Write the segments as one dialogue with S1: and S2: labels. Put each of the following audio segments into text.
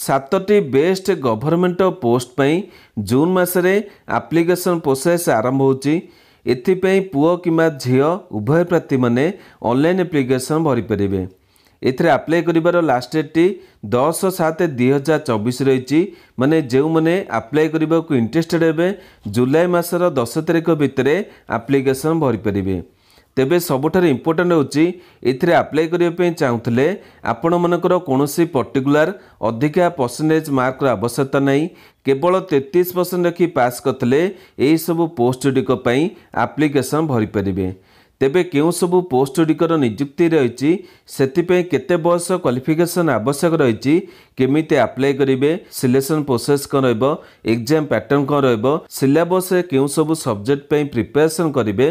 S1: ସାତଟି best government post ପାଇଁ June ମାସରେ ଆପ୍ଲିକେସନ୍ ପ୍ରୋସେସ୍ ଆରମ୍ଭ ହେଉଛି ଏଥିପାଇଁ ପୁଅ କିମ୍ବା ଝିଅ ଉଭୟ ପ୍ରାର୍ଥୀମାନେ ଅନଲାଇନ୍ ଆପ୍ଲିକେସନ୍ ଭରିପାରିବେ ଏଥିରେ ଆପ୍ଲାଏ କରିବାର ଲାଷ୍ଟ ଡେଟ୍ଟି ଦଶ ସାତ ଦୁଇ ହଜାର ଚବିଶ ରହିଛି ମାନେ ଯେଉଁମାନେ ଆପ୍ଲାଏ କରିବାକୁ ଇଣ୍ଟରେଷ୍ଟେଡ଼ ହେବେ ଜୁଲାଇ ମାସର ଦଶ ତାରିଖ ଭିତରେ ଆପ୍ଲିକେସନ୍ ଭରିପାରିବେ ତେବେ ସବୁଠାରୁ ଇମ୍ପୋର୍ଟାଣ୍ଟ ହେଉଛି ଏଥିରେ ଆପ୍ଲାଏ କରିବା ପାଇଁ ଚାହୁଁଥିଲେ ଆପଣମାନଙ୍କର କୌଣସି ପର୍ଟିକୁଲାର ଅଧିକା ପର୍ସେଣ୍ଟେଜ୍ ମାର୍କର ଆବଶ୍ୟକତା ନାହିଁ କେବଳ ତେତିଶ ପରସେଣ୍ଟ ରଖି ପାସ୍ କରିଥିଲେ ଏହିସବୁ ପୋଷ୍ଟଗୁଡ଼ିକ ପାଇଁ ଆପ୍ଲିକେସନ୍ ଭରିପାରିବେ ତେବେ କେଉଁ ସବୁ ପୋଷ୍ଟ ଗୁଡ଼ିକର ନିଯୁକ୍ତି ରହିଛି ସେଥିପାଇଁ କେତେ ବୟସ କ୍ୱାଲିଫିକେସନ୍ ଆବଶ୍ୟକ ରହିଛି କେମିତି ଆପ୍ଲାଏ କରିବେ ସିଲେକ୍ସନ୍ ପ୍ରୋସେସ୍ କ'ଣ ରହିବ ଏକ୍ଜାମ୍ ପ୍ୟାଟର୍ନ କ'ଣ ରହିବ ସିଲାବସ୍ରେ କେଉଁ ସବୁ ସବଜେକ୍ଟ ପାଇଁ ପ୍ରିପାରେସନ୍ କରିବେ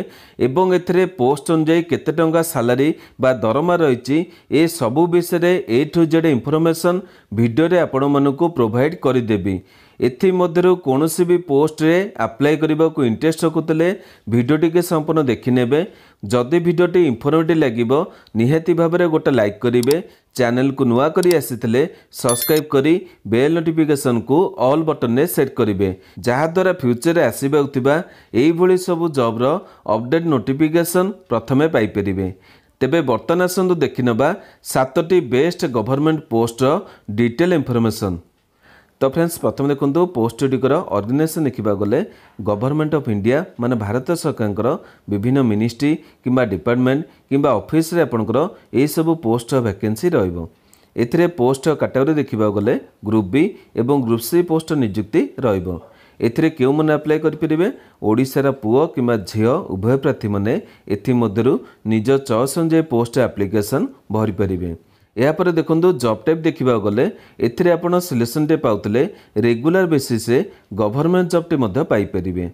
S1: ଏବଂ ଏଥିରେ ପୋଷ୍ଟ ଅନୁଯାୟୀ କେତେ ଟଙ୍କା ସାଲାରୀ ବା ଦରମା ରହିଛି ଏସବୁ ବିଷୟରେ ଏ ଟୁ ଜେଡ଼୍ ଇନ୍ଫର୍ମେସନ୍ ଭିଡ଼ିଓରେ ଆପଣମାନଙ୍କୁ ପ୍ରୋଭାଇଡ଼୍ କରିଦେବି ଏଥିମଧ୍ୟରୁ କୌଣସି ବି ପୋଷ୍ଟରେ ଆପ୍ଲାଏ କରିବାକୁ ଇଣ୍ଟରେଷ୍ଟ ରଖୁଥିଲେ ଭିଡ଼ିଓଟିକି ସମ୍ପୂର୍ଣ୍ଣ ଦେଖିନେବେ ଯଦି ଭିଡ଼ିଓଟି ଇନଫର୍ମେଟିଭ୍ ଲାଗିବ ନିହାତି ଭାବରେ ଗୋଟେ ଲାଇକ୍ କରିବେ ଚ୍ୟାନେଲକୁ ନୂଆ କରି ଆସିଥିଲେ ସବସ୍କ୍ରାଇବ୍ କରି ବେଲ୍ ନୋଟିଫିକେସନକୁ ଅଲ୍ ବଟନରେ ସେଟ୍ କରିବେ ଯାହାଦ୍ୱାରା ଫ୍ୟୁଚରରେ ଆସିବାକୁ ଥିବା ଏଇଭଳି ସବୁ ଜବ୍ର ଅପଡେଟ୍ ନୋଟିଫିକେସନ୍ ପ୍ରଥମେ ପାଇପାରିବେ ତେବେ ବର୍ତ୍ତମାନ ଆସନ୍ତୁ ଦେଖିନେବା ସାତଟି ବେଷ୍ଟ ଗଭର୍ଣ୍ଣମେଣ୍ଟ ପୋଷ୍ଟର ଡିଟେଲ୍ ଇନଫର୍ମେସନ୍ ତ ଫ୍ରେଣ୍ଡସ୍ ପ୍ରଥମେ ଦେଖନ୍ତୁ ପୋଷ୍ଟଗୁଡ଼ିକର ଅର୍ଗାନାଇଜେସନ୍ ଦେଖିବାକୁ ଗଲେ ଗଭର୍ଣ୍ଣମେଣ୍ଟ ଅଫ୍ ଇଣ୍ଡିଆ ମାନେ ଭାରତ ସରକାରଙ୍କର ବିଭିନ୍ନ ମିନିଷ୍ଟ୍ରି କିମ୍ବା ଡିପାର୍ଟମେଣ୍ଟ କିମ୍ବା ଅଫିସ୍ରେ ଆପଣଙ୍କର ଏହିସବୁ ପୋଷ୍ଟର ଭ୍ୟାକେନ୍ସି ରହିବ ଏଥିରେ ପୋଷ୍ଟ କାଟାଗୋରୀ ଦେଖିବାକୁ ଗଲେ ଗ୍ରୁପ୍ ବି ଏବଂ ଗ୍ରୁପ୍ ସି ପୋଷ୍ଟ ନିଯୁକ୍ତି ରହିବ ଏଥିରେ କେଉଁମାନେ ଆପ୍ଲାଏ କରିପାରିବେ ଓଡ଼ିଶାର ପୁଅ କିମ୍ବା ଝିଅ ଉଭୟ ପ୍ରାର୍ଥୀମାନେ ଏଥିମଧ୍ୟରୁ ନିଜ ଚଏସ୍ ଅନୁଯାୟୀ ପୋଷ୍ଟ ଆପ୍ଲିକେସନ୍ ଭରିପାରିବେ ଏହାପରେ ଦେଖନ୍ତୁ ଜବ୍ ଟାଇପ୍ ଦେଖିବାକୁ ଗଲେ ଏଥିରେ ଆପଣ ସିଲେକ୍ସନ୍ଟେ ପାଉଥିଲେ ରେଗୁଲାର ବେସିସ୍ରେ ଗଭର୍ଣ୍ଣମେଣ୍ଟ ଜବ୍ଟି ମଧ୍ୟ ପାଇପାରିବେ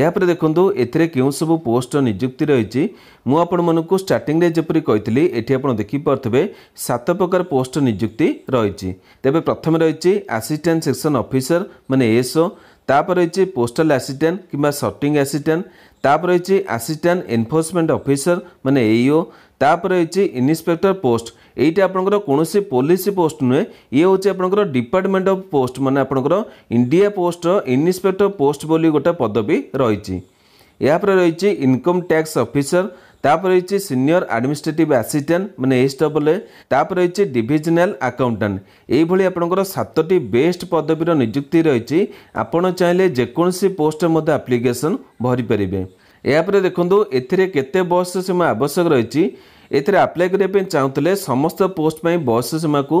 S1: ଏହାପରେ ଦେଖନ୍ତୁ ଏଥିରେ କେଉଁ ସବୁ ପୋଷ୍ଟର ନିଯୁକ୍ତି ରହିଛି ମୁଁ ଆପଣମାନଙ୍କୁ ଷ୍ଟାର୍ଟିଂରେ ଯେପରି କହିଥିଲି ଏଠି ଆପଣ ଦେଖିପାରୁଥିବେ ସାତ ପ୍ରକାର ପୋଷ୍ଟ ନିଯୁକ୍ତି ରହିଛି ତେବେ ପ୍ରଥମେ ରହିଛି ଆସିଷ୍ଟାଣ୍ଟ ସେକ୍ସନ୍ ଅଫିସର ମାନେ ଏସ୍ଓ ତାପରେ ରହିଛି ପୋଷ୍ଟାଲ ଆସିଷ୍ଟାଣ୍ଟ କିମ୍ବା ସର୍ଟିଂ ଆସିଷ୍ଟାଣ୍ଟ ତାପରେ ରହିଛି ଆସିଷ୍ଟାଣ୍ଟ ଏନଫୋର୍ସମେଣ୍ଟ ଅଫିସର ମାନେ ଏଇଓ ତାପରେ ରହିଛି ଇନ୍ସପେକ୍ଟର ପୋଷ୍ଟ এইটা আপনার কোণী পলিসি পোস্ট নুহে ইয়ে হচ্ছে আপনার ডিপার্টমেন্ট অফ পোস্ট মানে আপনার ইন্ডিয়া পোস্ট ইন্সপেক্টর পোস্ট বলে গোটা পদবী রয়েছে এরপরে রয়েছে ইনকম ট্যাক্স অফিসর তাপরে রয়েছে সিনিয়র আডমিনিস্ট্রেটিভ আসিষ্টান্ট মানে এস ডবল এ তাপরে রয়েছে ডিভিজনাল আকাউন্টান্ট এইভাবে আপনার সাতটি বেস্ট পদবীর নিযুক্তি রয়েছে আপনার চাইলে যেকোন পোস্টের মধ্যে আপ্লিকেসন ভরিপারে এপরে দেখুন এতে কত বয়স সীমা আবশ্যক রয়েছে ଏଥିରେ ଆପ୍ଲାଏ କରିବା ପାଇଁ ଚାହୁଁଥିଲେ ସମସ୍ତ ପୋଷ୍ଟ ପାଇଁ ବୟସ ସୀମାକୁ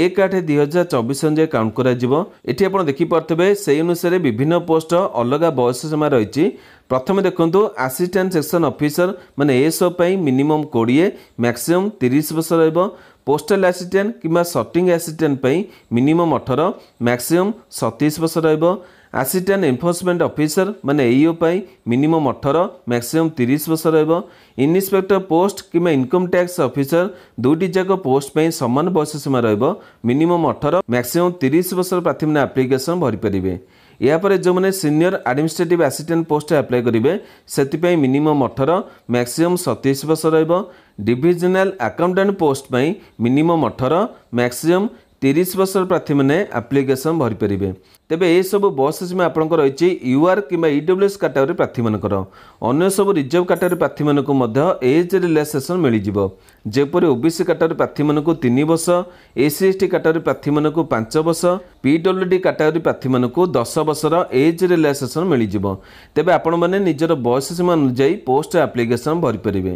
S1: ଏକ ଆଠ ଦୁଇ ହଜାର ଚବିଶ ଅନୁଯାୟୀ କାଉଣ୍ଟ କରାଯିବ ଏଠି ଆପଣ ଦେଖିପାରୁଥିବେ ସେହି ଅନୁସାରେ ବିଭିନ୍ନ ପୋଷ୍ଟ ଅଲଗା ବୟସ ସୀମା ରହିଛି ପ୍ରଥମେ ଦେଖନ୍ତୁ ଆସିଷ୍ଟାଣ୍ଟ ସେକ୍ସନ୍ ଅଫିସର ମାନେ ଏସବୁ ପାଇଁ ମିନିମମ୍ କୋଡ଼ିଏ ମ୍ୟାକ୍ସିମମ୍ ତିରିଶ ବର୍ଷ ରହିବ ପୋଷ୍ଟାଲ ଆସିଷ୍ଟାଣ୍ଟ କିମ୍ବା ସଟିଂ ଆସିଷ୍ଟାଣ୍ଟ ପାଇଁ ମିନିମମ୍ ଅଠର ମ୍ୟାକ୍ସିମମ୍ ସତେଇଶ ବର୍ଷ ରହିବ ଆସିଷ୍ଟାଣ୍ଟ ଏନଫୋର୍ସମେଣ୍ଟ ଅଫିସର ମାନେ ଏଇଓ ପାଇଁ ମିନିମମ୍ ଅଠର ମ୍ୟାକ୍ସିମମ୍ ତିରିଶ ବର୍ଷ ରହିବ ଇନ୍ସପେକ୍ଟର ପୋଷ୍ଟ କିମ୍ବା ଇନକମ୍ ଟ୍ୟାକ୍ସ ଅଫିସର ଦୁଇଟି ଯାକ ପୋଷ୍ଟ ପାଇଁ ସମାନ ବୟସ ସୀମା ରହିବ ମିନିମମ୍ ଅଠର ମ୍ୟାକ୍ସିମମ୍ ତିରିଶ ବର୍ଷର ପ୍ରାର୍ଥୀମାନେ ଆପ୍ଲିକେସନ୍ ଭରିପାରିବେ ଏହାପରେ ଯେଉଁମାନେ ସିନିୟର ଆଡ଼ମିନିଷ୍ଟ୍ରେଟିଭ୍ ଆସିଷ୍ଟାଣ୍ଟ ପୋଷ୍ଟରେ ଆପ୍ଲାଏ କରିବେ ସେଥିପାଇଁ ମିନିମମ୍ ଅଠର ମ୍ୟାକ୍ସିମମ୍ ସତେଇଶ ବର୍ଷ ରହିବ ଡିଭିଜନାଲ ଆକାଉଣ୍ଟାଣ୍ଟ ପୋଷ୍ଟ ପାଇଁ ମିନିମମ୍ ଅଠର ମ୍ୟାକ୍ସିମମ୍ ତିରିଶ ବର୍ଷର ପ୍ରାର୍ଥୀମାନେ ଆପ୍ଲିକେସନ୍ ଭରିପାରିବେ ତେବେ ଏସବୁ ବୟସ ସୀମା ଆପଣଙ୍କର ରହିଛି ୟୁଆର୍ କିମ୍ବା ଇଡବ୍ଲ୍ୟୁଏସ୍ କାଟାଗୋରୀ ପ୍ରାର୍ଥୀମାନଙ୍କର ଅନ୍ୟ ସବୁ ରିଜର୍ଭ କାଟାଗୋରୀ ପ୍ରାର୍ଥୀମାନଙ୍କୁ ମଧ୍ୟ ଏଜ୍ ରିଲାକ୍ସେସନ୍ ମିଳିଯିବ ଯେପରି ଓବିସି କାଟାଗୋରୀ ପ୍ରାର୍ଥୀମାନଙ୍କୁ ତିନି ବର୍ଷ ଏସ୍ସି ଏସ୍ଟି କାଟାଗୋରୀ ପ୍ରାର୍ଥୀମାନଙ୍କୁ ପାଞ୍ଚ ବର୍ଷ ପି ଡବ୍ଲ୍ୟୁ ଡି କାଟାଗୋରୀ ପ୍ରାର୍ଥୀମାନଙ୍କୁ ଦଶ ବର୍ଷର ଏଜ୍ ରିଲାକ୍ସେସନ୍ ମିଳିଯିବ ତେବେ ଆପଣମାନେ ନିଜର ବୟସ ସୀମା ଅନୁଯାୟୀ ପୋଷ୍ଟ ଆପ୍ଲିକେସନ୍ ଭରିପାରିବେ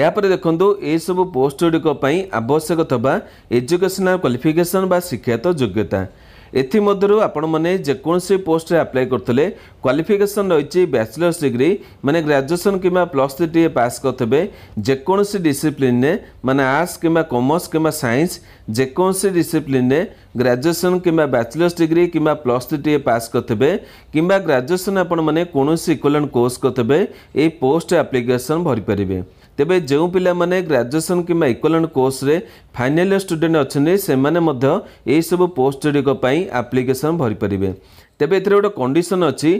S1: ଏହାପରେ ଦେଖନ୍ତୁ ଏହିସବୁ ପୋଷ୍ଟ ଗୁଡ଼ିକ ପାଇଁ ଆବଶ୍ୟକ ଥିବା ଏଜୁକେସନାଲ୍ କ୍ୱାଲିଫିକେସନ୍ ବା ଶିକ୍ଷାଗତ ଯୋଗ୍ୟତା ଏଥିମଧ୍ୟରୁ ଆପଣମାନେ ଯେକୌଣସି ପୋଷ୍ଟରେ ଆପ୍ଲାଏ କରୁଥିଲେ କ୍ୱାଲିଫିକେସନ୍ ରହିଛି ବ୍ୟାଚଲର୍ସ ଡିଗ୍ରୀ ମାନେ ଗ୍ରାଜୁଏସନ୍ କିମ୍ବା ପ୍ଲସ୍ ଥ୍ରୀଟିଏ ପାସ୍ କରିଥିବେ ଯେକୌଣସି ଡିସିପ୍ଲିନ୍ରେ ମାନେ ଆର୍ଟ୍ସ କିମ୍ବା କମର୍ସ କିମ୍ବା ସାଇନ୍ସ ଯେକୌଣସି ଡିସିପ୍ଲିନ୍ରେ ଗ୍ରାଜୁଏସନ୍ କିମ୍ବା ବ୍ୟାଚଲର୍ସ ଡିଗ୍ରୀ କିମ୍ବା ପ୍ଲସ୍ ଥ୍ରୀଟିଏ ପାସ୍ କରିଥିବେ କିମ୍ବା ଗ୍ରାଜୁଏସନ୍ ଆପଣମାନେ କୌଣସି ଇକ୍ୱାଲେଣ୍ଟ କୋର୍ସ କରିଥିବେ ଏହି ପୋଷ୍ଟ ଆପ୍ଲିକେସନ୍ ଭରିପାରିବେ ତେବେ ଯେଉଁ ପିଲାମାନେ ଗ୍ରାଜୁଏସନ୍ କିମ୍ବା ଇକ୍ୱାଲାଣ୍ଟ କୋର୍ସରେ ଫାଇନାଲ୍ ଇୟର୍ ଷ୍ଟୁଡେଣ୍ଟ ଅଛନ୍ତି ସେମାନେ ମଧ୍ୟ ଏହିସବୁ ପୋଷ୍ଟଗୁଡ଼ିକ ପାଇଁ ଆପ୍ଲିକେସନ୍ ଭରିପାରିବେ ତେବେ ଏଥିରେ ଗୋଟେ କଣ୍ଡିସନ୍ ଅଛି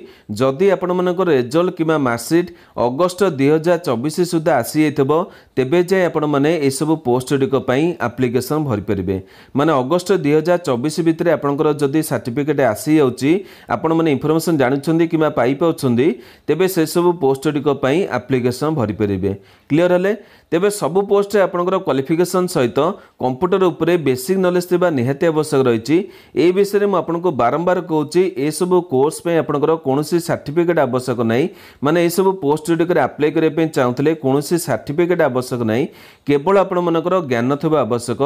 S1: ଯଦି ଆପଣମାନଙ୍କର ରେଜଲ୍ଟ କିମ୍ବା ମାର୍କସିଟ୍ ଅଗଷ୍ଟ ଦୁଇ ହଜାର ଚବିଶ ସୁଦ୍ଧା ଆସିଯାଇଥିବ ତେବେ ଯାଏଁ ଆପଣମାନେ ଏସବୁ ପୋଷ୍ଟ ଗୁଡ଼ିକ ପାଇଁ ଆପ୍ଲିକେସନ୍ ଭରିପାରିବେ ମାନେ ଅଗଷ୍ଟ ଦୁଇ ହଜାର ଚବିଶ ଭିତରେ ଆପଣଙ୍କର ଯଦି ସାର୍ଟିଫିକେଟ୍ ଆସିଯାଉଛି ଆପଣମାନେ ଇନଫର୍ମେସନ୍ ଜାଣୁଛନ୍ତି କିମ୍ବା ପାଇପାରୁଛନ୍ତି ତେବେ ସେସବୁ ପୋଷ୍ଟ ଗୁଡ଼ିକ ପାଇଁ ଆପ୍ଲିକେସନ୍ ଭରିପାରିବେ କ୍ଲିୟର୍ ହେଲେ ତେବେ ସବୁ ପୋଷ୍ଟରେ ଆପଣଙ୍କର କ୍ୱାଲିଫିକେସନ୍ ସହିତ କମ୍ପ୍ୟୁଟର ଉପରେ ବେସିକ୍ ନଲେଜ୍ ଥିବା ନିହାତି ଆବଶ୍ୟକ ରହିଛି ଏହି ବିଷୟରେ ମୁଁ ଆପଣଙ୍କୁ ବାରମ୍ବାର କହୁଛି ଏସବୁ କୋର୍ସ ପାଇଁ ଆପଣଙ୍କର କୌଣସି ସାର୍ଟିଫିକେଟ୍ ଆବଶ୍ୟକ ନାହିଁ ମାନେ ଏସବୁ ପୋଷ୍ଟ ଗୁଡ଼ିକରେ ଆପ୍ଲାଏ କରିବା ପାଇଁ ଚାହୁଁଥିଲେ କୌଣସି ସାର୍ଟିଫିକେଟ୍ ଆବଶ୍ୟକ ନାହିଁ କେବଳ ଆପଣମାନଙ୍କର ଜ୍ଞାନ ଥିବା ଆବଶ୍ୟକ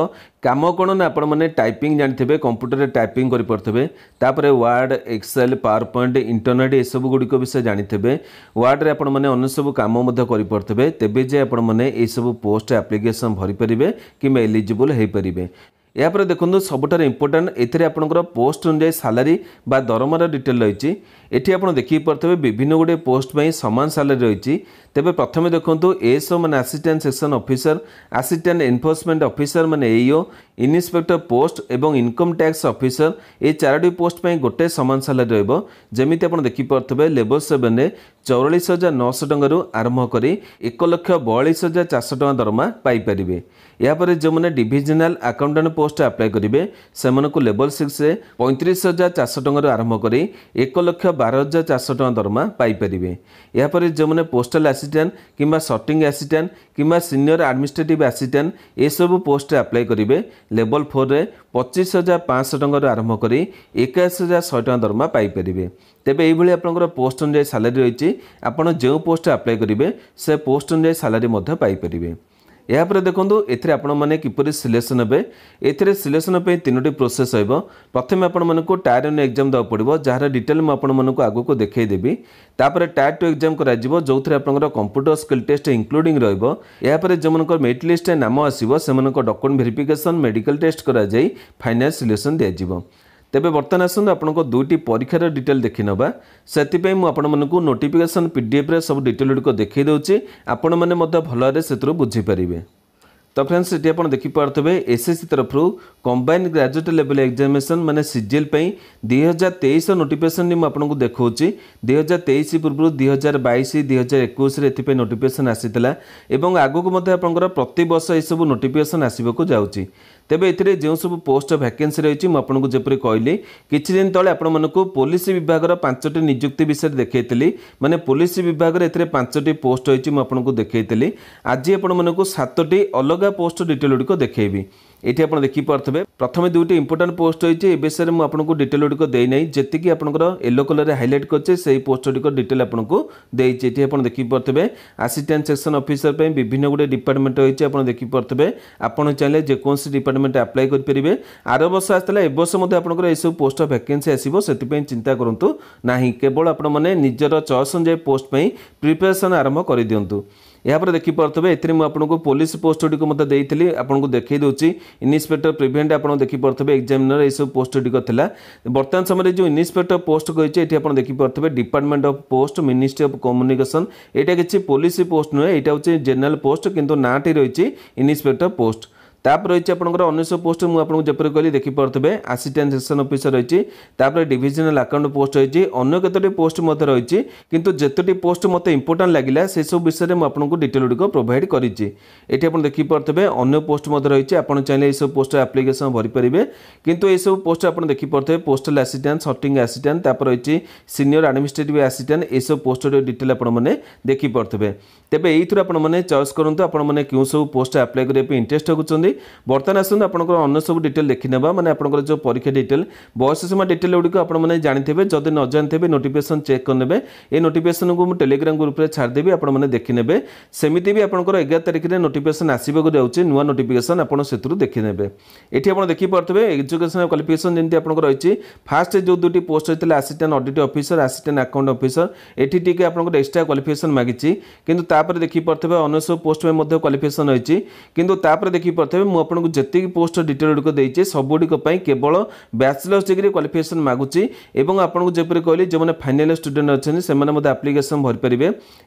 S1: କାମ କ'ଣ ନା ଆପଣମାନେ ଟାଇପିଂ ଜାଣିଥିବେ କମ୍ପ୍ୟୁଟରରେ ଟାଇପିଂ କରିପାରୁଥିବେ ତାପରେ word excel power point internet ଏସବୁ ଗୁଡ଼ିକ ବିଷୟ ଜାଣିଥିବେ ୱାର୍ଡ଼ରେ ଆପଣମାନେ ଅନ୍ୟ ସବୁ କାମ ମଧ୍ୟ କରିପାରୁଥିବେ ତେବେ ଯେ ଆପଣମାନେ ଏସବୁ ଏସବୁ ପୋଷ୍ଟ ଆପ୍ଲିକେସନ୍ ଭରିପାରିବେ କିମ୍ବା ଏଲିଜିବୁଲ୍ ହୋଇପାରିବେ ଏହାପରେ ଦେଖନ୍ତୁ ସବୁଠାରୁ ଇମ୍ପୋର୍ଟାଣ୍ଟ ଏଥିରେ ଆପଣଙ୍କର ପୋଷ୍ଟ ଅନୁଯାୟୀ ସାଲାରୀ ବା ଦରମାର ଡିଟେଲ୍ ରହିଛି ଏଠି ଆପଣ ଦେଖିପାରୁଥିବେ ବିଭିନ୍ନ ଗୁଡ଼ିଏ ପୋଷ୍ଟ ପାଇଁ ସମାନ ସାଲାରୀ ରହିଛି ତେବେ ପ୍ରଥମେ ଦେଖନ୍ତୁ ଏସ୍ଓ ମାନେ assistant section officer assistant enforcement officer ମାନେ ଏଇଓ ଇନ୍ସପେକ୍ଟର ପୋଷ୍ଟ ଏବଂ ଇନକମ୍ ଟ୍ୟାକ୍ସ ଅଫିସର ଏହି ଚାରୋଟି ପୋଷ୍ଟ ପାଇଁ ଗୋଟେ ସମାନ ସାଲାରୀ ରହିବ ଯେମିତି ଆପଣ ଦେଖିପାରୁଥିବେ ଲେବଲ୍ ସେଭେନ୍ରେ ଚଉରାଳିଶ ହଜାର ନଅଶହ ଟଙ୍କାରୁ ଆରମ୍ଭ କରି ଏକ ଲକ୍ଷ ବୟାଳିଶ ହଜାର ଚାରିଶହ ଟଙ୍କା ଦରମା ପାଇପାରିବେ ଏହାପରେ ଯେଉଁମାନେ ଡିଭିଜନାଲ ଆକାଉଣ୍ଟାଣ୍ଟ ପୋଷ୍ଟ ଆପ୍ଲାଏ କରିବେ ସେମାନଙ୍କୁ ଲେବଲ୍ ସିକ୍ସରେ ପଇଁତିରିଶ ହଜାର ଚାରିଶହ ଟଙ୍କାରୁ ଆରମ୍ଭ କରି ଏକ ଲକ୍ଷ ବାର ହଜାର ଚାରିଶହ ଟଙ୍କା ଦରମା ପାଇପାରିବେ ଏହାପରେ ଯେଉଁମାନେ ପୋଷ୍ଟାଲ ଆସିଷ୍ଟାଣ୍ଟ ଆସିଷ୍ଟାଣ୍ଟ କିମ୍ବା ସଟିଂ ଆସିଷ୍ଟାଣ୍ଟ କିମ୍ବା ସିନିୟର ଆଡମିନିଷ୍ଟ୍ରେଟିଭ୍ ଆସିଷ୍ଟାଣ୍ଟ ଏସବୁ ପୋଷ୍ଟରେ ଆପ୍ଲାଏ କରିବେ ଲେବଲ୍ ଫୋର୍ରେ ପଚିଶ ହଜାର ପାଞ୍ଚଶହ ଟଙ୍କାରୁ ଆରମ୍ଭ କରି ଏକାଅଶୀ ହଜାର ଶହେ ଟଙ୍କା ଦରମା ପାଇପାରିବେ ତେବେ ଏଇଭଳି ଆପଣଙ୍କର ପୋଷ୍ଟ ଅନୁଯାୟୀ ସାଲାରୀ ରହିଛି ଆପଣ ଯେଉଁ ପୋଷ୍ଟରେ ଆପ୍ଲାଏ କରିବେ ସେ ପୋଷ୍ଟ ଅନୁଯାୟୀ ସାଲାରୀ ମଧ୍ୟ ପାଇପାରିବେ ଏହାପରେ ଦେଖନ୍ତୁ ଏଥିରେ ଆପଣମାନେ କିପରି ସିଲେକ୍ସନ୍ ହେବେ ଏଥିରେ ସିଲେକ୍ସନ୍ ପାଇଁ ତିନୋଟି ପ୍ରୋସେସ୍ ରହିବ ପ୍ରଥମେ ଆପଣମାନଙ୍କୁ ଟାୟାର ୱାନ୍ ଏକ୍ଜାମ୍ ଦେବାକୁ ପଡ଼ିବ ଯାହାର ଡିଟେଲ୍ ମୁଁ ଆପଣମାନଙ୍କୁ ଆଗକୁ ଦେଖାଇଦେବି ତାପରେ ଟାୟାର ଟୁ ଏକ୍ଜାମ୍ କରାଯିବ ଯେଉଁଥିରେ ଆପଣଙ୍କର କମ୍ପ୍ୟୁଟର ସ୍କିଲ୍ ଟେଷ୍ଟ ଇନକ୍ଲୁଡିଂ ରହିବ ଏହାପରେ ଯେଉଁମାନଙ୍କର ମେରିଟ୍ ଲିଷ୍ଟରେ ନାମ ଆସିବ ସେମାନଙ୍କ ଡକ୍ୟୁମେଣ୍ଟ ଭେରିଫିକେସନ୍ ମେଡ଼ିକାଲ୍ ଟେଷ୍ଟ କରାଯାଇ ଫାଇନାଲ୍ ସିଲେକ୍ସନ୍ ଦିଆଯିବ ତେବେ ବର୍ତ୍ତମାନ ଆସନ୍ତୁ ଆପଣଙ୍କ ଦୁଇଟି ପରୀକ୍ଷାର ଡିଟେଲ୍ ଦେଖିନେବା ସେଥିପାଇଁ ମୁଁ ଆପଣମାନଙ୍କୁ ନୋଟିଫିକେସନ୍ ପି ଡି ଏଫ୍ରେ ସବୁ ଡିଟେଲ୍ ଗୁଡ଼ିକ ଦେଖାଇ ଦେଉଛି ଆପଣମାନେ ମଧ୍ୟ ଭଲରେ ସେଥିରୁ ବୁଝିପାରିବେ ତ ଫ୍ରେଣ୍ଡସ୍ ଏଠି ଆପଣ ଦେଖିପାରୁଥିବେ ଏସ୍ ଏସ୍ ସି ତରଫରୁ କମ୍ବାଇନ୍ଡ ଗ୍ରାଜୁଏଟ୍ ଲେବଲ୍ ଏକ୍ଜାମିନେସନ୍ ମାନେ ସିଜିଏଲ୍ ପାଇଁ ଦୁଇହଜାର ତେଇଶ ନୋଟିଫିକେସନ୍ ମୁଁ ଆପଣଙ୍କୁ ଦେଖାଉଛି ଦୁଇହଜାର ତେଇଶ ପୂର୍ବରୁ ଦୁଇହଜାର ବାଇଶ ଦୁଇହଜାର ଏକୋଇଶରେ ଏଥିପାଇଁ ନୋଟିଫିକେସନ୍ ଆସିଥିଲା ଏବଂ ଆଗକୁ ମଧ୍ୟ ଆପଣଙ୍କର ପ୍ରତିବର୍ଷ ଏସବୁ ନୋଟିଫିକେସନ୍ ଆସିବାକୁ ଯାଉଛି ତେବେ ଏଥିରେ ଯେଉଁ ସବୁ ପୋଷ୍ଟ ଭ୍ୟାକେନ୍ସି ରହିଛି ମୁଁ ଆପଣଙ୍କୁ ଯେପରି କହିଲି କିଛି ଦିନ ତଳେ ଆପଣମାନଙ୍କୁ ପୋଲିସ ବିଭାଗର ପାଞ୍ଚଟି ନିଯୁକ୍ତି ବିଷୟରେ ଦେଖାଇଥିଲି ମାନେ ପୋଲିସ ବିଭାଗରେ ଏଥିରେ ପାଞ୍ଚଟି ପୋଷ୍ଟ ରହିଛି ମୁଁ ଆପଣଙ୍କୁ ଦେଖାଇଥିଲି ଆଜି ଆପଣମାନଙ୍କୁ ସାତଟି ଅଲଗା ପୋଷ୍ଟ ଡିଟେଲ୍ ଗୁଡ଼ିକ ଦେଖାଇବି এটি আপনার দেখি পারে প্রথমে দুইটি ইম্পর্টাট পোস্ট রয়েছে এ বিষয়ে আপনার ডিটেল গুড়ি দিয়ে নাই যেতে আপনার এলো কলর হাইলাইট করছে সেই পোস্ট গুড়ি ডিটেল আপনার দিয়েছে এটি আপনার দেখি পারে আসিষ্টাট সেকশন অফিসর বিভিন্ন গুড়ি ডিপার্টমেন্ট রয়েছে আপনার দেখি পারে আপনার চাইলে যেকোন ডিপার্টমেন্ট আপ্লাই করে পেবে আর বর্ষ আসলে এবর্ষ মধ্যে আপনার এইসব পোস্ট ভ্যাকেন্সি আসব সেপাই চিন্তা করতু না কেবল আপনার নিজের চয়স অনুযায়ী পোস্ট প্রিপারেসন আরম্ভ করে দিকে ଏହାପରେ ଦେଖିପାରୁଥିବେ ଏଥିରେ ମୁଁ ଆପଣଙ୍କୁ ପୋଲିସ ପୋଷ୍ଟଟିକୁ ମୋତେ ଦେଇଥିଲି ଆପଣଙ୍କୁ ଦେଖାଇ ଦେଉଛି ଇନ୍ସପେକ୍ଟର ପ୍ରିଭେଣ୍ଟ ଆପଣ ଦେଖିପାରୁଥିବେ ଏକ୍ଜାମିନର ଏସବୁ ପୋଷ୍ଟଟିକ ଥିଲା ବର୍ତ୍ତମାନ ସମୟରେ ଯେଉଁ ଇନ୍ସପେକ୍ଟର ପୋଷ୍ଟ କହିଛି ଏଠି ଆପଣ ଦେଖିପାରୁଥିବେ department of post ministry of communication ଏଇଟା କିଛି ପୋଲିସ ପୋଷ୍ଟ ନୁହେଁ ଏଇଟା ହେଉଛି ଜେନେରାଲ ପୋଷ୍ଟ କିନ୍ତୁ ନାଁଟି ରହିଛି ଇନ୍ସପେକ୍ଟର ପୋଷ୍ଟ তাপরে রয়েছে আপনার অনেশ পোস্ট মু আপনার যেপর কহিলি দেখিপারে আসিষ্টাট সেকশন অফিসর রয়েছে তাপরে ডিভিজনাল আকাউন্ট পোস্ট রয়েছে অন্য কতটি পোস্ট মতো রয়েছে কিন্তু যেতটি পোস্ট মতো ইম্পর্টাট লাগিলা সেসব বিষয়ে মু আপনার ডিটেল গুড়ি প্রোভাইড করেছি এটি আপনার দেখিপারে অন্য পোস্ট মতো রয়েছে আপনার চাইলে এইসব পোস্ট আপ্লিকেসন ভরিপারে কিন্তু এইসব পোস্ট আপনার দেখিপারে পোস্টাল আসিষ্টাট সর্টিং আসিষ্টাট তাপরে রয়েছে সিনিয়র আডমিনিষ্ট্রেটিভ আসিষ্টাট এইসব পোস্টর ডিটেল আপনার দেখিপারে তেমন এইথর আপনার চয়েস করতে আপনার কেউ সব পোস্ট আপ্লাই করা ইন্টারেস্ট রাখুন ବର୍ତ୍ତମାନ ଆସନ୍ତୁ ଆପଣଙ୍କର ଅନ୍ୟ ସବୁ ଡିଟେଲ୍ ଦେଖିନେବା ମାନେ ଆପଣଙ୍କର ଯେଉଁ ପରୀକ୍ଷା ଡିଟେଲ୍ ବୟସ ସୀମା ଡିଟେଲ୍ ଗୁଡ଼ିକ ଆପଣମାନେ ଜାଣିଥିବେ ଯଦି ନ ଜାଣିଥିବେ ନୋଟିଫିକେସନ୍ ଚେକ୍ କରିନେବେ ଏ ନୋଟିଫିକେସନ୍କୁ ମୁଁ ଟେଲିଗ୍ରାମ୍ ଗ୍ରୁପ୍ରେ ଛାଡ଼ିଦେବି ଆପଣମାନେ ଦେଖିନେବେ ସେମିତି ବି ଆପଣଙ୍କର ଏଗାର ତାରିଖରେ ନୋଟିଫିକେସନ୍ ଆସିବାକୁ ଯାଉଛି ନୂଆ ନୋଟିଫିକେସନ୍ ଆପଣ ସେଥିରୁ ଦେଖିନେବେ ଏଠି ଆପଣ ଦେଖିପାରୁଥିବେ ଏଜୁକେସନ୍ କ୍ୱାଲିଫିକେସନ୍ ଯେମିତି ଆପଣଙ୍କର ରହିଛି ଫାଷ୍ଟ ଯେଉଁ ଦୁଇଟି ପୋଷ୍ଟ ରହିଥିଲା assistant audit officer assistant account officer ଏଠି ଟିକେ ଆପଣଙ୍କର ଏକ୍ସଟ୍ରା କ୍ୱାଲିଫିକେସନ୍ ମାଗିଛି କିନ୍ତୁ ତାପରେ ଦେଖିପାରୁଥିବେ ଅନ୍ୟ ସବୁ ପୋଷ୍ଟ ପାଇଁ ମଧ୍ୟ କ୍ୱାଲିଫିକେସନ୍ ରହିଛି କିନ୍ତୁ ତାପରେ ଦେଖିପାରୁଥିବେ ତେବେ ମୁଁ ଆପଣଙ୍କୁ ଯେତିକି ପୋଷ୍ଟର ଡିଟେଲ୍ ଗୁଡ଼ିକ ଦେଇଛି ସବୁଗୁଡ଼ିକ ପାଇଁ କେବଳ ବ୍ୟାଚଲର୍ସ ଡିଗ୍ରୀ କ୍ୱାଲିଫିକେସନ୍ ମାଗୁଛି ଏବଂ ଆପଣଙ୍କୁ ଯେପରି କହିଲି ଯେଉଁମାନେ ଫାଇନାଲ୍ ଷ୍ଟୁଡେଣ୍ଟ ଅଛନ୍ତି ସେମାନେ ମଧ୍ୟ ଆପ୍ଲିକେସନ୍ ଭରିପାରିବେ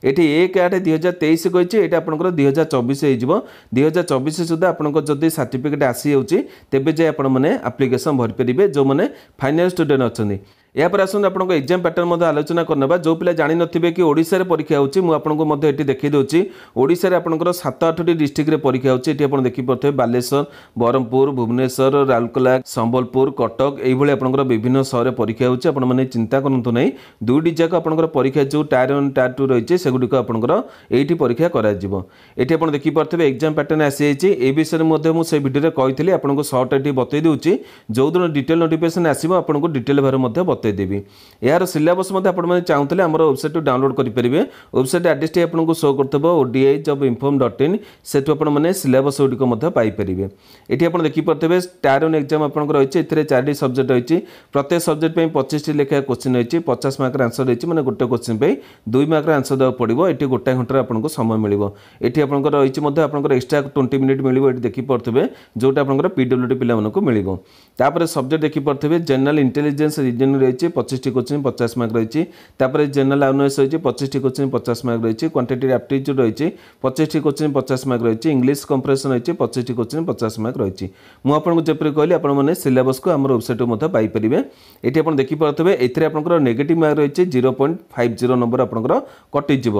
S1: ଏଠି ଏକ ଆଠ ଦୁଇ ହଜାର ତେଇଶ କହିଛି ଏଇଟା ଆପଣଙ୍କର ଦୁଇ ହଜାର ଚବିଶ ହେଇଯିବ ଦୁଇ ହଜାର ଚବିଶ ସୁଦ୍ଧା ଆପଣଙ୍କ ଯଦି ସାର୍ଟିଫିକେଟ୍ ଆସିଯାଉଛି ତେବେ ଯାଇ ଆପଣମାନେ ଆପ୍ଲିକେସନ୍ ଭରିପାରିବେ ଯେଉଁମାନେ ଫାଇନାଲ୍ ଷ୍ଟୁଡେଣ୍ଟ ଅଛନ୍ତି ଏହାପରେ ଆସନ୍ତୁ ଆପଣଙ୍କ ଏକ୍ଜାମ୍ ପ୍ୟାଟର୍ନ ମଧ୍ୟ ଆଲୋଚନା କରିନେବା ଯେଉଁ ପିଲା ଜାଣିନଥିବେ କି ଓଡ଼ିଶାରେ ପରୀକ୍ଷା ହେଉଛି ମୁଁ ଆପଣଙ୍କୁ ମଧ୍ୟ ଏଠି ଦେଖେଇ ଦେଉଛି ଓଡ଼ିଶାରେ ଆପଣଙ୍କର ସାତ ଆଠଟି ଡିଷ୍ଟ୍ରିକ୍ଟରେ ପରୀକ୍ଷା ହେଉଛି ଏଠି ଆପଣ ଦେଖିପାରୁଥିବେ ବାଲେଶ୍ୱର ବ୍ରହ୍ମପୁର ଭୁବନେଶ୍ୱର ରାଉରକେଲା ସମ୍ବଲପୁର କଟକ ଏଇଭଳି ଆପଣଙ୍କର ବିଭିନ୍ନ ସହରରେ ପରୀକ୍ଷା ହେଉଛି ଆପଣମାନେ ଚିନ୍ତା କରନ୍ତୁ ନାହିଁ ଦୁଇଟି ଯାକ ଆପଣଙ୍କର ପରୀକ୍ଷା ଯେଉଁ ଟାୟାର ୱାନ୍ ଟାୟାର ଟୁ ରହିଛି ସେଗୁଡ଼ିକ ଆପଣଙ୍କର ଏଇଠି ପରୀକ୍ଷା କରାଯିବ ଏଠି ଆପଣ ଦେଖିପାରୁଥିବେ ଏକ୍ଜାମ୍ ପ୍ୟାଟର୍ନ ଆସିଯାଇଛି ଏ ବିଷୟରେ ମଧ୍ୟ ମୁଁ ସେ ଭିଡ଼ିଓରେ କହିଥିଲି ଆପଣଙ୍କୁ ସର୍ଟ ଏଠି ବତେଇ ଦେଉଛି ଯେଉଁଦିନ ଡିଟେଲ୍ ନୋଟିଫିକେସନ୍ ଆସିବ ଆପଣଙ୍କୁ ଡିଟେଲ୍ ଭାବରେ ମଧ୍ୟ ବତାଇଦେବି ଏହାର ସିଲାବସ୍ ମଧ୍ୟ ଆପଣମାନେ ଚାହୁଁଥିଲେ ଆମର ୱେବସାଇଟ୍ରୁ ଡାଉନଲୋଡ଼୍ କରିପାରିବେ ୱେବସାଇଟ୍ ଆଡ୍ରେସ୍ଟି ଆପଣଙ୍କୁ ଶୋ କରୁଥିବ ଓ ଡିଆଇ ଜବ୍ ଇନଫର୍ମ ଡଟ୍ ଇନ୍ ସେଠୁ ଆପଣମାନେ ସିଲାବସ୍ ଗୁଡ଼ିକ ମଧ୍ୟ ପାଇପାରିବେ ଏଠି ଆପଣ ଦେଖିପାରୁଥିବେ ଟାରୋନ୍ ଏକ୍ଜାମ୍ ଆପଣଙ୍କର ରହିଛି ଏଥିରେ ଚାରିଟି ସବଜେକ୍ଟ ରହିଛି ପ୍ରତ୍ୟେକ ସବଜେକ୍ଟ ପାଇଁ ପଚିଶଟି ଲେଖା କୋଶ୍ଚିନ୍ ରହିଛି ପଚାଶ ମାର୍କର ଆନ୍ସର୍ ରହିଛି ମାନେ ଗୋଟେ କୋଶ୍ଚିନ୍ ପାଇଁ ଦୁଇ ମାର୍କର ଆନ୍ସର୍ ଦେବାକୁ ପଡ଼ିବ ଏଠି ଗୋଟାଏ ଘଣ୍ଟାର ଆପଣଙ୍କୁ ସମୟ ମିଳିବ ଏଠି ଆପଣଙ୍କର ରହିଛି ମଧ୍ୟ ଆପଣଙ୍କର ଏକ୍ସଟ୍ରା ଟ୍ୱେଣ୍ଟି ମିନିଟ୍ ମିଳିବ ଏଠି ଦେଖିପାରୁଥିବେ ଯେଉଁଟା ଆପଣଙ୍କର ପିଡବ୍ଲ୍ୟୁଡି ପିଲାମାନଙ୍କୁ ମିଳିବ ତାପରେ ସବଜେକ୍ଟ ଦେଖିପାରୁଥିବେ ଜେନେରାଲ ଇଣ୍ଟେଲିଜେନ୍ସ ରିଜନିଂ রয়েছে পঁচিশটি কোশ্চিন পচাশ মার্ক রয়েছে তারপরে জেনারেল অ্যাওয়ারনেস রয়েছে পঁচিশটি কোশ্চিন পচাশ মার্ক রয়েছে কোয়ান্টিটিভ অ্যাপটিটিউড রয়েছে পঁচিশটি কোশ্চিন পচাশ মার্ক রয়েছে ইংলিশ কম্পারিজন রয়েছে পঁচিশটি কোশ্চিন পচাশ মার্ক রয়েছে মু আপনার যেপরি কহিলি আপনার সিলেবসক আমার ওয়েবসাইটে মধ্যে পাইপারে এটি আপনার দেখিপারে এতে আপনার নেগেটিভ মার্ক রয়েছে zero point five zero number আপনার কটিযোগ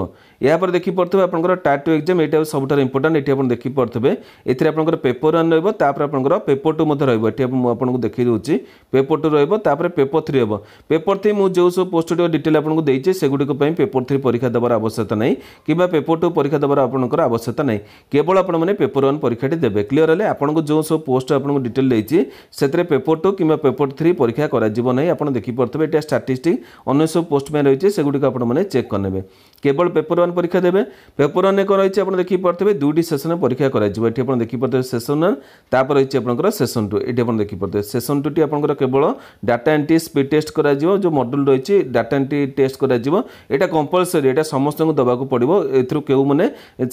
S1: এরপরে দেখিপারে আপনার টাট টু এক্সাম এটা সবুঠার ইম্পর্টাট এটি আপনার দেখিপারে এতে আপনার পেপর ওয়ান রহব তাপরে আপনার পেপর টু মধ্যে রহব এটি আপনার দেখি দেছি পেপর টু রহব তাপরে পেপর থ্রি হব পেপর থ্রি মু যে সব পোস্ট গুড়ি ডিটেল আপনার দিয়েছি সেগুড়ি পেপর থ্রি পরীক্ষা দেবার আবশ্যকতা নাই কিংবা পেপর টু পরীক্ষা দেবার আপনার আবশ্যকতা নাই কেবল আপনার পেপর ওয়ান পরীক্ষাটি দেবে ক্লিয়ার হলে আপনার যে সব পোস্ট আপনার ডিটেল দিয়েছি সেতরে পেপর টু কিংবা পেপর থ্রি পরীক্ষা করা না আপনার দেখিপারে এটা স্টাটিস্টিক অন্য সব পোস্ট রয়েছে সেগুড়ি আপনার চেক করে নেবে কেবল পেপর ওয়ান পরীক্ষা দেবে পেপর ওয়ান কম রয়েছে আপনার দেখিপারে দুইটি সেসন পরীক্ষা করা এটি আপনার দেখিপারে সেসন ওয়ান তাপরে রয়েছে আপনার সেসন টু এটি আপনার দেখিপারে সেসন টুটি আপনার কেবল data entry speed test test କରାଯିବ ଯୋ ମଡ୍ୟୁଲ ରହିଛି ଡାଟା ଏଣ୍ଟ୍ରି ଟେଷ୍ଟ କରାଯିବ ଏଟା କମ୍ପଲସରି ଏଟା ସମସ୍ତଙ୍କୁ ଦେବାକୁ ପଡ଼ିବ ଏଥିରୁ କେଉଁ ମାନେ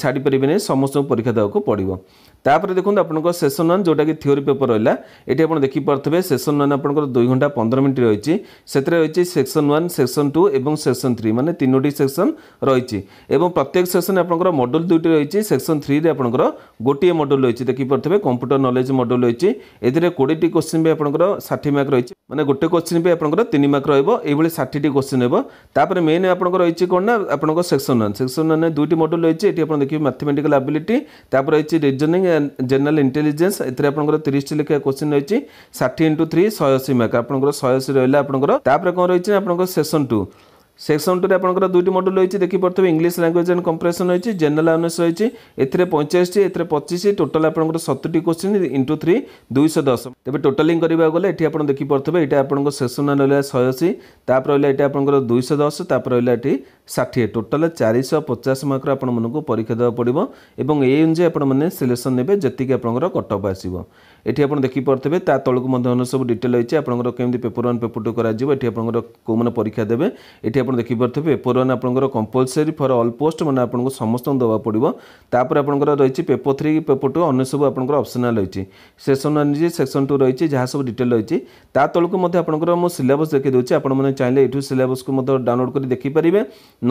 S1: ଛାଡ଼ି ପାରିବେନି ସମସ୍ତଙ୍କୁ ପରୀକ୍ଷା ଦେବାକୁ ପଡ଼ିବ ତାପରେ ଦେଖନ୍ତୁ ଆପଣଙ୍କ ସେସନ୍ ୱାନ୍ ଯେଉଁଟାକି ଥିଓରି ପେପର୍ ରହିଲା ଏଠି ଆପଣ ଦେଖିପାରୁଥିବେ ସେସନ୍ ୱାନ୍ ଆପଣଙ୍କର ଦୁଇ ଘଣ୍ଟା ପନ୍ଦର ମିନିଟ୍ ରହିଛି ସେଥିରେ ରହିଛି ସେକ୍ସନ୍ ୱାନ୍ ସେକ୍ସନ୍ ଟୁ ଏବଂ ସେକ୍ସନ୍ ଥ୍ରୀ ମାନେ ତିନୋଟି ସେକ୍ସନ୍ ରହିଛି ଏବଂ ପ୍ରତ୍ୟେକ ସେକ୍ସନ୍ ଆପଣଙ୍କର ମଡ୍ୟୁଲ୍ ଦୁଇଟି ରହିଛି ସେକ୍ସନ୍ ଥ୍ରୀରେ ଆପଣଙ୍କର ଗୋଟିଏ ମଡ୍ୟୁଲ୍ ରହିଛି ଦେଖିପାରୁଥିବେ କମ୍ପ୍ୟୁଟର ନଲେଜ୍ ମଡ୍ୟୁଲ୍ ରହିଛି ଏଥିରେ କୋଡ଼ିଏଟି କୋଶ୍ଚିନ୍ ବି ଆପଣଙ୍କର ଷାଠିଏ ମାର୍କ ରହିଛି ମାନେ ଗୋଟେ କୋଶ୍ଚିନ୍ ବି ଆପଣଙ୍କର ତିନି ମାର୍କ ରହିବ ଏଇଭଳି ଷାଠିଏଟି କୋଶ୍ଚିନ୍ ହେବ ତାପରେ ମେନ୍ ଆପଣଙ୍କର ରହିଛି କ'ଣ ନା ଆପଣଙ୍କ ସେକ୍ସନ୍ ୱାନ୍ ସେକ୍ସନ୍ ୱାନ୍ରେ ଦୁଇଟି ମଡ୍ୟୁଲ୍ ରହିଛି ଏଠି ଆପଣ ଦେଖିବେ ମ୍ୟାଥମେଟିକାଲ୍ ଆବିଲିଟି ତାପରେ ରହିଛି ରିଜନିଂ जनरल इंटेलीजेन्स एर तीसट लिखा क्वेश्चन रही षाठी इंटु थ्री शहे अशी मार्क आप शहे अशी रहा आप कौन रही है आप सेसन टू সেকশন টুরে আপনার দুইটি মডুল রয়েছে দেখিপারে ইংলিশ ল্যাঙ্গুয়েজ আন্ড কম্পারেসন রয়েছে জেনারেল আওয়ারনেস রয়েছে এতে পঁয়চাশটি এতে পঁচিশ টোটাল আপনার সতুরটি কোশ্চিন ইন্টু থ্রি দুইশ দশ তবে টোটালিং করা গেলে এটি আপনার দেখিপারে এটা আপনার সেকশন রহলা শহে অশী তাপরে রহলা এটি আপনার দুইশ দশ তাপরে রহলা এটি ষাঠিয়ে টোটাল চারিশ পচাশ মার্কর আপনার পরীক্ষা দেওয়া পড়ব এবং এই অনুযায়ী আপনার সিলেকশন নেবে যেতিকি আপনার কটক আসব এটি আপনার দেখিপারে তা তলক সব ডিটেল রয়েছে আপনার কেমি পেপর ওয়ান পেপর টু করা এটি আপনার কেউ পরীক্ষা দেবে এটি ଆପଣ ଦେଖିପାରୁଥିବେ ପେପର ୱାନ୍ ଆପଣଙ୍କର କମ୍ପଲସରି ଫର୍ ଅଲ୍ ପୋଷ୍ଟ ମାନେ ଆପଣଙ୍କୁ ସମସ୍ତଙ୍କୁ ଦେବାକୁ ପଡ଼ିବ ତାପରେ ଆପଣଙ୍କର ରହିଛି ପେପର ଥ୍ରୀ ପେପର ଟୁ ଅନ୍ୟ ସବୁ ଆପଣଙ୍କର ଅପସନାଲ୍ ରହିଛି ସେକ୍ସନ୍ ୱାନ୍ ରହିଛି ସେକ୍ସନ୍ ଟୁ ରହିଛି ଯାହା ସବୁ ଡିଟେଲ୍ ରହିଛି ତା ତଳକୁ ମଧ୍ୟ ଆପଣଙ୍କର ମୁଁ ସିଲାବସ୍ ଦେଖିଦେଉଛି ଆପଣମାନେ ଚାହିଁଲେ ଏଠୁ ସିଲାବସ୍କୁ ମଧ୍ୟ ଡାଉନଲୋଡ଼ କରି ଦେଖିପାରିବେ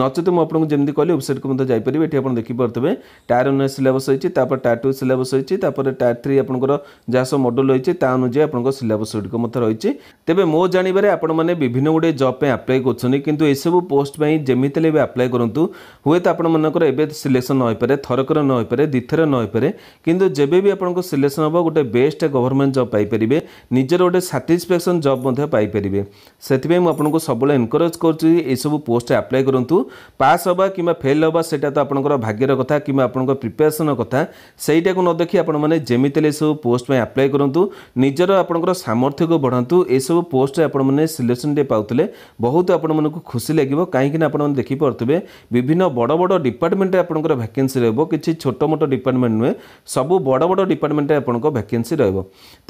S1: ନଚେତ ମୁଁ ଆପଣଙ୍କୁ ଯେମିତି କହିଲି ୱେବସାଇଟ୍କୁ ମଧ୍ୟ ଯାଇପାରିବେ ଏଠି ଆପଣ ଦେଖିପାରୁଥିବେ ଟାୟାର୍ ୱାନ୍ ସିଲାବସ୍ ରହିଛି ତାପରେ ଟାୟାର୍ ଟୁ ସିଲାବସ୍ ରହିଛି ତାପରେ ଟାୟାର୍ ଥ୍ରୀ ଆପଣଙ୍କର ଯାହା ସବୁ ମଡୁଲ୍ ରହିଛି ତା ଅନୁଯାୟୀ ଆପଣଙ୍କ ସିଲାବସ୍ ଗୁଡ଼ିକ ମଧ୍ୟ ରହିଛି ତେବେ ମୋ ଜାଣିବାରେ ଆପଣମାନେ ବିଭିନ୍ନ ଗୁଡ଼ିଏ ଜବ୍ ପାଇଁ ଆପ୍ଲାଏ କରୁଛନ୍ତି କିନ୍ତୁ ଏସବୁ ଏସବୁ ପୋଷ୍ଟ ପାଇଁ ଯେମିତି ହେଲେ ଏବେ ଆପ୍ଲାଏ କରନ୍ତୁ ହୁଏତ ଆପଣମାନଙ୍କର ଏବେ ସିଲେକ୍ସନ୍ ହୋଇପାରେ ଥରକର ନ ହୋଇପାରେ ଦୁଇଥର ନ ହୋଇପାରେ କିନ୍ତୁ ଯେବେ ବି ଆପଣଙ୍କ ସିଲେକ୍ସନ୍ ହେବ ଗୋଟେ ବେଷ୍ଟ ଗଭର୍ଣ୍ଣମେଣ୍ଟ ଜବ୍ ପାଇପାରିବେ ନିଜର ଗୋଟେ ସାଟିସ୍ଫ୍ୟାକ୍ସନ୍ ଜବ୍ ମଧ୍ୟ ପାଇପାରିବେ ସେଥିପାଇଁ ମୁଁ ଆପଣଙ୍କୁ ସବୁବେଳେ ଏନକରେଜ୍ କରୁଛି ଏସବୁ ପୋଷ୍ଟରେ ଆପ୍ଲାଏ କରନ୍ତୁ ପାସ୍ ହେବା କିମ୍ବା ଫେଲ୍ ହେବା ସେଇଟା ତ ଆପଣଙ୍କର ଭାଗ୍ୟର କଥା କିମ୍ବା ଆପଣଙ୍କ ପ୍ରିପାରେସନ୍ କଥା ସେଇଟାକୁ ନ ଦେଖି ଆପଣମାନେ ଯେମିତି ହେଲେ ଏସବୁ ପୋଷ୍ଟ ପାଇଁ ଆପ୍ଲାଏ କରନ୍ତୁ ନିଜର ଆପଣଙ୍କର ସାମର୍ଥ୍ୟକୁ ବଢ଼ାନ୍ତୁ ଏସବୁ ପୋଷ୍ଟରେ ଆପଣମାନେ ସିଲେକ୍ସନ୍ଟେ ପାଉଥିଲେ ବହୁତ ଆପଣମାନଙ୍କୁ ଖୁସି ଲାଗିବ କାହିଁକିନା ଆପଣମାନେ ଦେଖିପାରୁଥିବେ ବିଭିନ୍ନ ବଡ଼ ବଡ଼ ଡିପାର୍ଟମେଣ୍ଟରେ ଆପଣଙ୍କର ଭ୍ୟାକେନ୍ସି ରହିବ କିଛି ଛୋଟ ମୋଟ ଡିପାର୍ଟମେଣ୍ଟ ନୁହେଁ ସବୁ ବଡ଼ ବଡ଼ ଡିପାର୍ଟମେଣ୍ଟରେ ଆପଣଙ୍କ ଭ୍ୟାକେନ୍ସି ରହିବ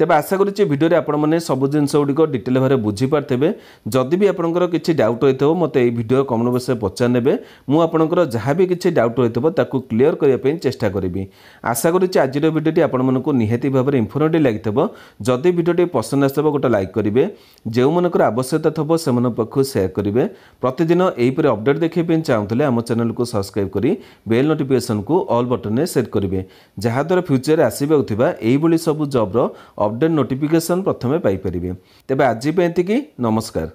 S1: ତେବେ ଆଶା କରୁଛି ଭିଡ଼ିଓରେ ଆପଣମାନେ ସବୁ ଜିନିଷ ଗୁଡ଼ିକ ଡିଟେଲ୍ ଭାବରେ ବୁଝିପାରିଥିବେ ଯଦି ବି ଆପଣଙ୍କର କିଛି ଡାଉଟ୍ ରହିଥିବ ମୋତେ ଏହି ଭିଡ଼ିଓ କମେଣ୍ଟ ବକ୍ସରେ ପଚାରି ନେବେ ମୁଁ ଆପଣଙ୍କର ଯାହା ବି କିଛି ଡାଉଟ୍ ରହିଥିବ ତାକୁ କ୍ଲିଅର କରିବା ପାଇଁ ଚେଷ୍ଟା କରିବି ଆଶା କରୁଛି ଆଜିର ଭିଡ଼ିଓଟି ଆପଣମାନଙ୍କୁ ନିହାତି ଭାବରେ ଇନଫର୍ମେଟିଭ୍ ଲାଗିଥିବ ଯଦି ଭିଡ଼ିଓଟି ପସନ୍ଦ ଆସିଥିବ ଗୋଟେ ଲାଇକ୍ କରିବେ ଯେଉଁମାନଙ୍କର ଆବଶ୍ୟକତା ଥିବ ସେମାନଙ୍କ ପାଖକୁ ସେୟାର କରିବେ ପ୍ରତି ପ୍ରତିଦିନ ଏହିପରି ଅପଡ଼େଟ୍ ଦେଖିବା ପାଇଁ ଚାହୁଁଥିଲେ ଆମ ଚ୍ୟାନେଲକୁ ସବସ୍କ୍ରାଇବ୍ କରି ବେଲ୍ ନୋଟିଫିକେସନକୁ ଅଲ୍ ବଟନରେ ସେଟ୍ କରିବେ ଯାହାଦ୍ୱାରା ଫ୍ୟୁଚରରେ ଆସିବାକୁ ଥିବା ଏହିଭଳି ସବୁ ଜବ୍ର ଅପଡ଼େଟ୍ ନୋଟିଫିକେସନ୍ ପ୍ରଥମେ ପାଇପାରିବେ ତେବେ ଆଜି ପାଇଁ ଏତିକି ନମସ୍କାର